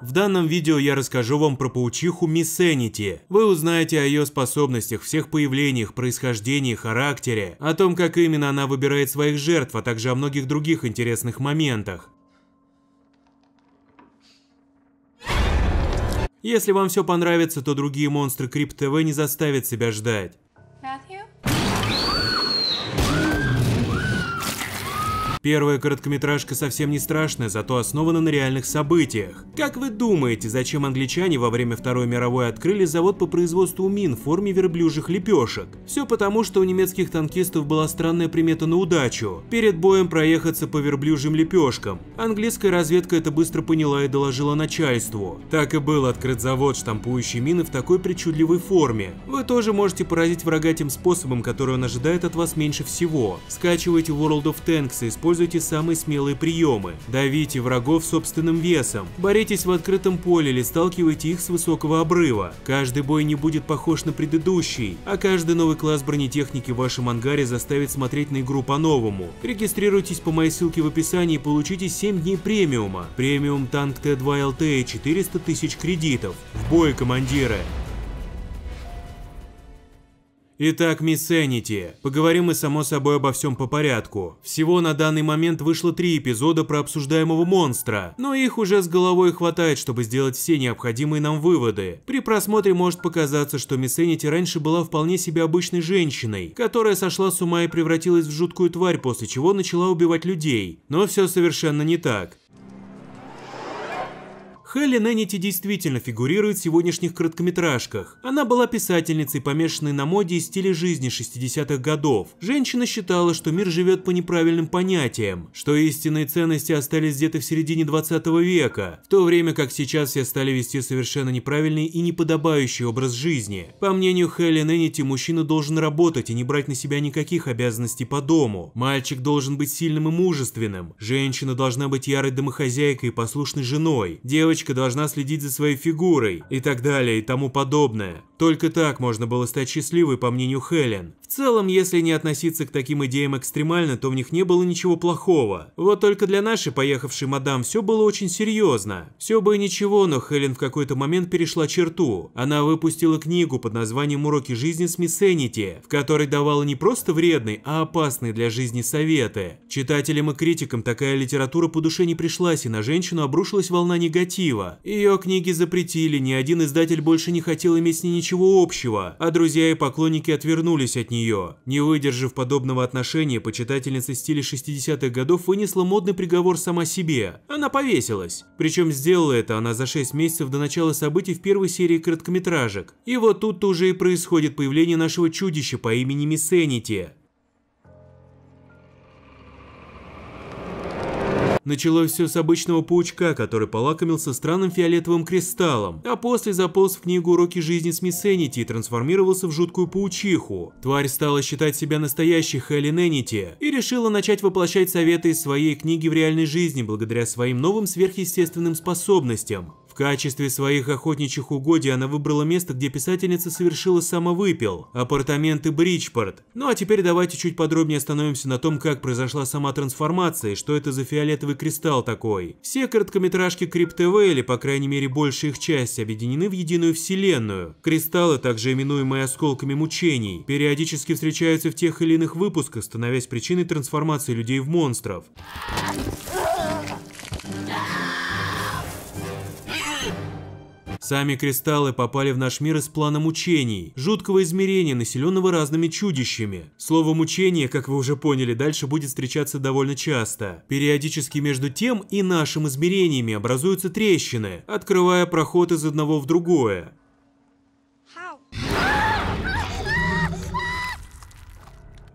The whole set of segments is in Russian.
В данном видео я расскажу вам про паучиху Миссенити. Вы узнаете о ее способностях, всех появлениях, происхождении, характере, о том, как именно она выбирает своих жертв, а также о многих других интересных моментах. Если вам все понравится, то другие монстры Крип ТВ не заставят себя ждать. Первая короткометражка совсем не страшная, зато основана на реальных событиях. Как вы думаете, зачем англичане во время Второй мировой открыли завод по производству мин в форме верблюжьих лепешек? Все потому, что у немецких танкистов была странная примета на удачу – перед боем проехаться по верблюжьим лепешкам. Английская разведка это быстро поняла и доложила начальству. Так и был открыт завод, штампующий мины в такой причудливой форме. Вы тоже можете поразить врага тем способом, который он ожидает от вас меньше всего. Скачивайте World of Tanks и используйте используйте самые смелые приемы. Давите врагов собственным весом, боритесь в открытом поле или сталкивайте их с высокого обрыва. Каждый бой не будет похож на предыдущий, а каждый новый класс бронетехники в вашем ангаре заставит смотреть на игру по-новому. Регистрируйтесь по моей ссылке в описании и получите 7 дней премиума. Премиум танк Т2 ЛТ и 400 тысяч кредитов. В бой, командиры! Итак, мисс Энити, поговорим мы само собой обо всем по порядку. Всего на данный момент вышло три эпизода про обсуждаемого монстра, но их уже с головой хватает, чтобы сделать все необходимые нам выводы. При просмотре может показаться, что мисс Энити раньше была вполне себе обычной женщиной, которая сошла с ума и превратилась в жуткую тварь, после чего начала убивать людей. Но все совершенно не так. Хелли Нэнити действительно фигурирует в сегодняшних короткометражках. Она была писательницей, помешанной на моде и стиле жизни 60-х годов. Женщина считала, что мир живет по неправильным понятиям, что истинные ценности остались где-то в середине 20 века, в то время как сейчас все стали вести совершенно неправильный и неподобающий образ жизни. По мнению Хелли Нэнити, мужчина должен работать и не брать на себя никаких обязанностей по дому. Мальчик должен быть сильным и мужественным. Женщина должна быть ярой домохозяйкой и послушной женой. Девочка девочка должна следить за своей фигурой и так далее и тому подобное. Только так можно было стать счастливой, по мнению Хелен. В целом, если не относиться к таким идеям экстремально, то в них не было ничего плохого. Вот только для нашей поехавшей мадам все было очень серьезно. Все бы и ничего, но Хелен в какой-то момент перешла черту. Она выпустила книгу под названием «Уроки жизни с мисс Энити», в которой давала не просто вредные, а опасные для жизни советы. Читателям и критикам такая литература по душе не пришлась, и на женщину обрушилась волна негатива детектива. Ее книги запретили, ни один издатель больше не хотел иметь с ней ничего общего, а друзья и поклонники отвернулись от нее. Не выдержав подобного отношения, почитательница стиля 60-х годов вынесла модный приговор сама себе. Она повесилась. Причем сделала это она за 6 месяцев до начала событий в первой серии короткометражек. И вот тут-то уже и происходит появление нашего чудища по имени Мисенити. Началось все с обычного паучка, который полакомился странным фиолетовым кристаллом, а после заполз в книгу «Уроки жизни с мисс Энити» и трансформировался в жуткую паучиху. Тварь стала считать себя настоящей Хелен Энити и решила начать воплощать советы из своей книги в реальной жизни благодаря своим новым сверхъестественным способностям качестве своих охотничьих угодий она выбрала место, где писательница совершила самовыпил – апартаменты Бричпорт. Ну а теперь давайте чуть подробнее остановимся на том, как произошла сама трансформация и что это за фиолетовый кристалл такой. Все короткометражки Крип ТВ, или по крайней мере большая их часть, объединены в единую вселенную. Кристаллы, также именуемые осколками мучений, периодически встречаются в тех или иных выпусках, становясь причиной трансформации людей в монстров. Сами кристаллы попали в наш мир из плана мучений, жуткого измерения, населенного разными чудищами. Слово «мучение», как вы уже поняли, дальше будет встречаться довольно часто. Периодически между тем и нашим измерениями образуются трещины, открывая проход из одного в другое. How?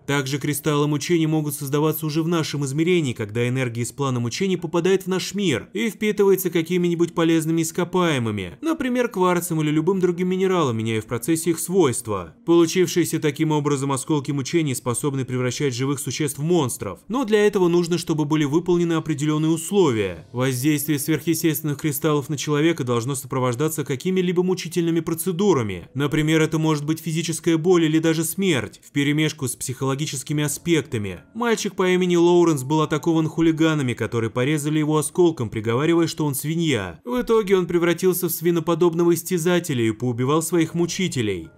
Также кристаллы мучений могут создаваться уже в нашем измерении, когда энергия из плана мучений попадает в наш мир и впитывается какими-нибудь полезными ископаемыми, например, кварцем или любым другим минералом, меняя в процессе их свойства. Получившиеся таким образом осколки мучений способны превращать живых существ в монстров, но для этого нужно, чтобы были выполнены определенные условия. Воздействие сверхъестественных кристаллов на человека должно сопровождаться какими-либо мучительными процедурами. Например, это может быть физическая боль или даже смерть, вперемешку с психологической психологическими аспектами. Мальчик по имени Лоуренс был атакован хулиганами, которые порезали его осколком, приговаривая, что он свинья. В итоге он превратился в свиноподобного истязателя и поубивал своих мучителей.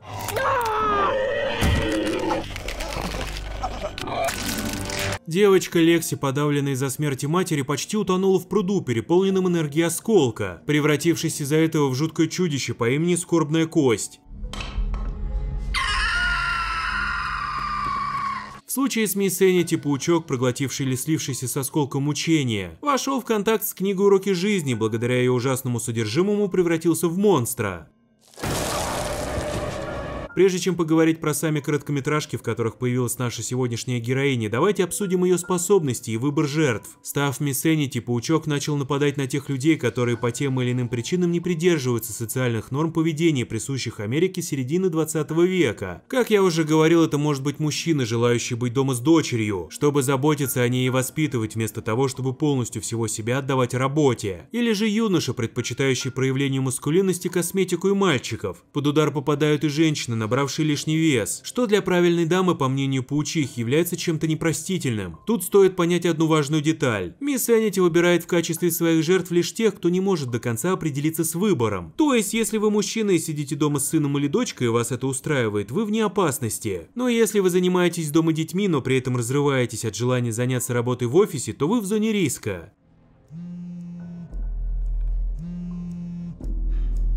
Девочка Лекси, подавленная из-за смерти матери, почти утонула в пруду, переполненном энергией осколка, превратившись из-за этого в жуткое чудище по имени Скорбная Кость. случае с мисс Энити паучок, проглотивший или слившийся с осколком мучения, вошел в контакт с книгой «Уроки жизни», благодаря ее ужасному содержимому превратился в монстра. Прежде чем поговорить про сами короткометражки, в которых появилась наша сегодняшняя героиня, давайте обсудим ее способности и выбор жертв. Став Миссенити, Паучок начал нападать на тех людей, которые по тем или иным причинам не придерживаются социальных норм поведения, присущих Америке середины 20 века. Как я уже говорил, это может быть мужчина, желающий быть дома с дочерью, чтобы заботиться о ней и воспитывать, вместо того, чтобы полностью всего себя отдавать работе. Или же юноша, предпочитающий проявлению маскулинности косметику и мальчиков. Под удар попадают и женщины, набравший лишний вес, что для правильной дамы, по мнению паучих, является чем-то непростительным. Тут стоит понять одну важную деталь. Мисс Энити выбирает в качестве своих жертв лишь тех, кто не может до конца определиться с выбором. То есть, если вы мужчина и сидите дома с сыном или дочкой, и вас это устраивает, вы вне опасности. Но если вы занимаетесь дома детьми, но при этом разрываетесь от желания заняться работой в офисе, то вы в зоне риска.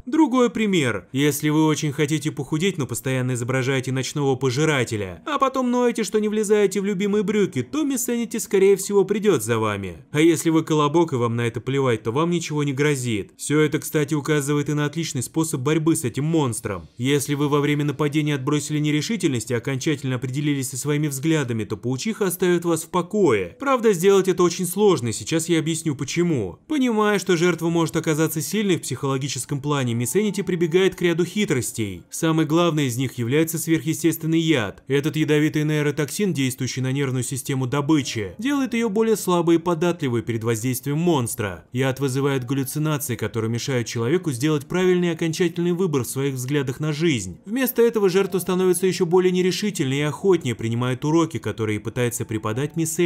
Другой пример. Если вы очень хотите похудеть, но постоянно изображаете ночного пожирателя, а потом ноете, что не влезаете в любимые брюки, то Миссенити скорее всего придет за вами. А если вы колобок и вам на это плевать, то вам ничего не грозит. Все это, кстати, указывает и на отличный способ борьбы с этим монстром. Если вы во время нападения отбросили нерешительность и окончательно определились со своими взглядами, то паучиха оставит вас в покое. Правда, сделать это очень сложно, сейчас я объясню почему. Понимая, что жертва может оказаться сильной в психологическом плане, мисс прибегает к ряду хитростей. Самой главной из них является сверхъестественный яд. Этот ядовитый нейротоксин, действующий на нервную систему добычи, делает ее более слабой и податливой перед воздействием монстра. Яд вызывает галлюцинации, которые мешают человеку сделать правильный окончательный выбор в своих взглядах на жизнь. Вместо этого жертва становится еще более нерешительной и охотнее принимает уроки, которые пытается преподать мисс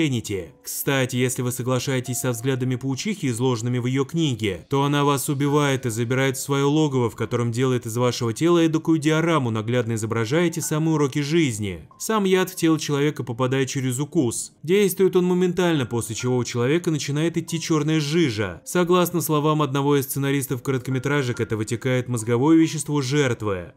Кстати, если вы соглашаетесь со взглядами паучихи, изложенными в ее книге, то она вас убивает и забирает в свое логово логово, в котором делает из вашего тела эдакую диораму, наглядно изображаете самые уроки жизни. Сам яд в тело человека попадает через укус. Действует он моментально, после чего у человека начинает идти черная жижа. Согласно словам одного из сценаристов короткометражек, это вытекает мозговое вещество жертвы.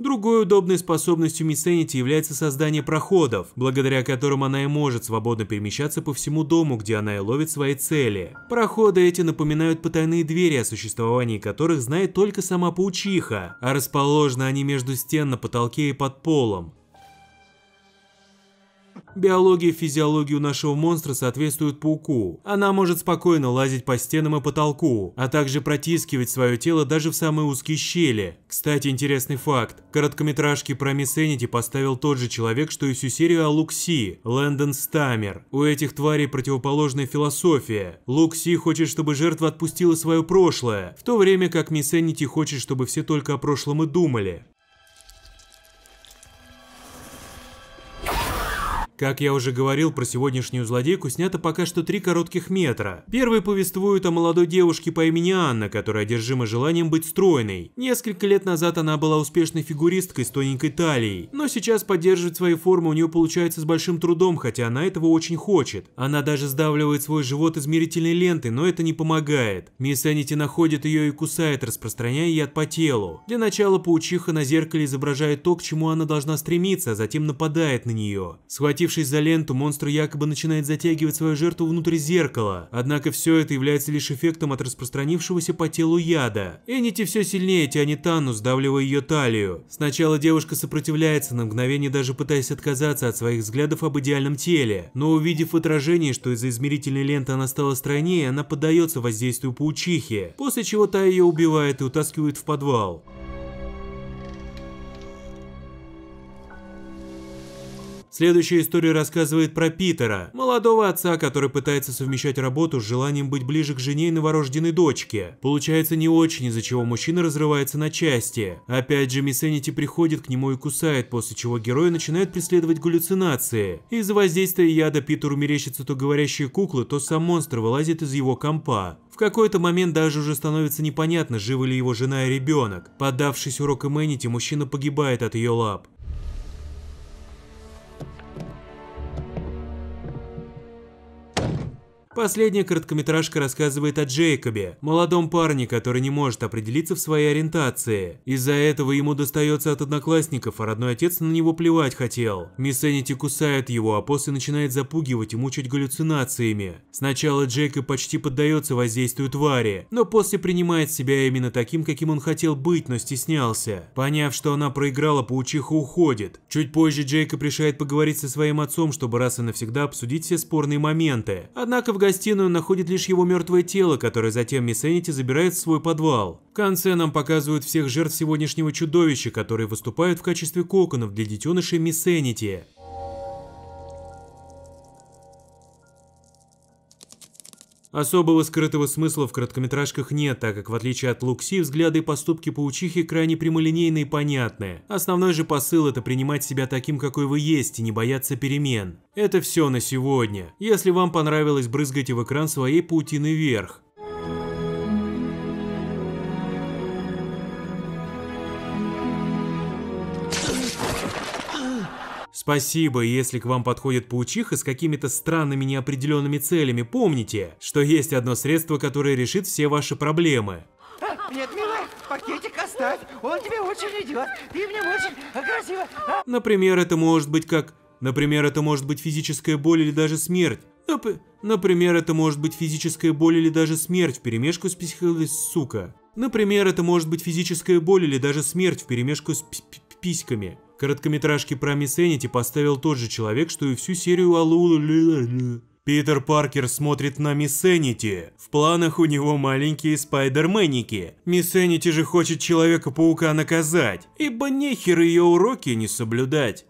Другой удобной способностью Мисенити является создание проходов, благодаря которым она и может свободно перемещаться по всему дому, где она и ловит свои цели. Проходы эти напоминают потайные двери, о существовании которых знает только сама паучиха, а расположены они между стен на потолке и под полом. Биология и физиологию нашего монстра соответствуют пауку. Она может спокойно лазить по стенам и потолку, а также протискивать свое тело даже в самые узкие щели. Кстати, интересный факт. Короткометражки про Мисс Энити поставил тот же человек, что и всю серию о Лукси, Лэндон Стаммер. У этих тварей противоположная философия. Лукси хочет, чтобы жертва отпустила свое прошлое, в то время как Мисс Энити хочет, чтобы все только о прошлом и думали. Как я уже говорил, про сегодняшнюю злодейку снято пока что три коротких метра. Первый повествует о молодой девушке по имени Анна, которая одержима желанием быть стройной. Несколько лет назад она была успешной фигуристкой с тоненькой талией, но сейчас поддерживать свои формы у нее получается с большим трудом, хотя она этого очень хочет. Она даже сдавливает свой живот измерительной лентой, но это не помогает. Мисс Энити находит ее и кусает, распространяя яд по телу. Для начала паучиха на зеркале изображает то, к чему она должна стремиться, а затем нападает на нее. Схватив Схватившись за ленту, монстр якобы начинает затягивать свою жертву внутрь зеркала, однако все это является лишь эффектом от распространившегося по телу яда. Энити все сильнее тянет Анну, сдавливая ее талию. Сначала девушка сопротивляется, на мгновение даже пытаясь отказаться от своих взглядов об идеальном теле, но увидев отражение, что из-за измерительной ленты она стала стройнее, она поддается воздействию паучихи, после чего та ее убивает и утаскивает в подвал. Следующая история рассказывает про Питера, молодого отца, который пытается совмещать работу с желанием быть ближе к жене и новорожденной дочке. Получается не очень, из-за чего мужчина разрывается на части. Опять же, Мисс Миссенити приходит к нему и кусает, после чего герои начинают преследовать галлюцинации. Из-за воздействия яда Питеру мерещится то говорящие куклы, то сам монстр вылазит из его компа. В какой-то момент даже уже становится непонятно, живы ли его жена и ребенок. Поддавшись урокам Энити, мужчина погибает от ее лап. Последняя короткометражка рассказывает о Джейкобе, молодом парне, который не может определиться в своей ориентации. Из-за этого ему достается от одноклассников, а родной отец на него плевать хотел. Мисс Энити кусает его, а после начинает запугивать и мучить галлюцинациями. Сначала Джейкоб почти поддается воздействию твари, но после принимает себя именно таким, каким он хотел быть, но стеснялся. Поняв, что она проиграла, паучиха уходит. Чуть позже Джейкоб решает поговорить со своим отцом, чтобы раз и навсегда обсудить все спорные моменты. Однако в гостях гостиную находит лишь его мертвое тело, которое затем мисс Энити забирает в свой подвал. В конце нам показывают всех жертв сегодняшнего чудовища, которые выступают в качестве коконов для детенышей мисс Энити. Особого скрытого смысла в короткометражках нет, так как в отличие от Лукси, взгляды и поступки паучихи крайне прямолинейные и понятные. Основной же посыл – это принимать себя таким, какой вы есть, и не бояться перемен. Это все на сегодня. Если вам понравилось, брызгайте в экран своей паутины вверх. Спасибо, если к вам подходит паучиха с какими-то странными неопределенными целями, помните, что есть одно средство, которое решит все ваши проблемы. Нет, милая, пакетик оставь, он тебе очень идет, ты мне очень красиво. А? Например, это может быть как... Например, это может быть физическая боль или даже смерть. Нап... Например, это может быть физическая боль или даже смерть в перемешку с психологией, сука. Например, это может быть физическая боль или даже смерть в перемешку с пи -пи письками. Короткометражки про Мисс Энити поставил тот же человек, что и всю серию Алулу. Питер Паркер смотрит на Мисс Энити. В планах у него маленькие спайдерменики. Мисс Энити же хочет Человека-паука наказать, ибо нехер ее уроки не соблюдать.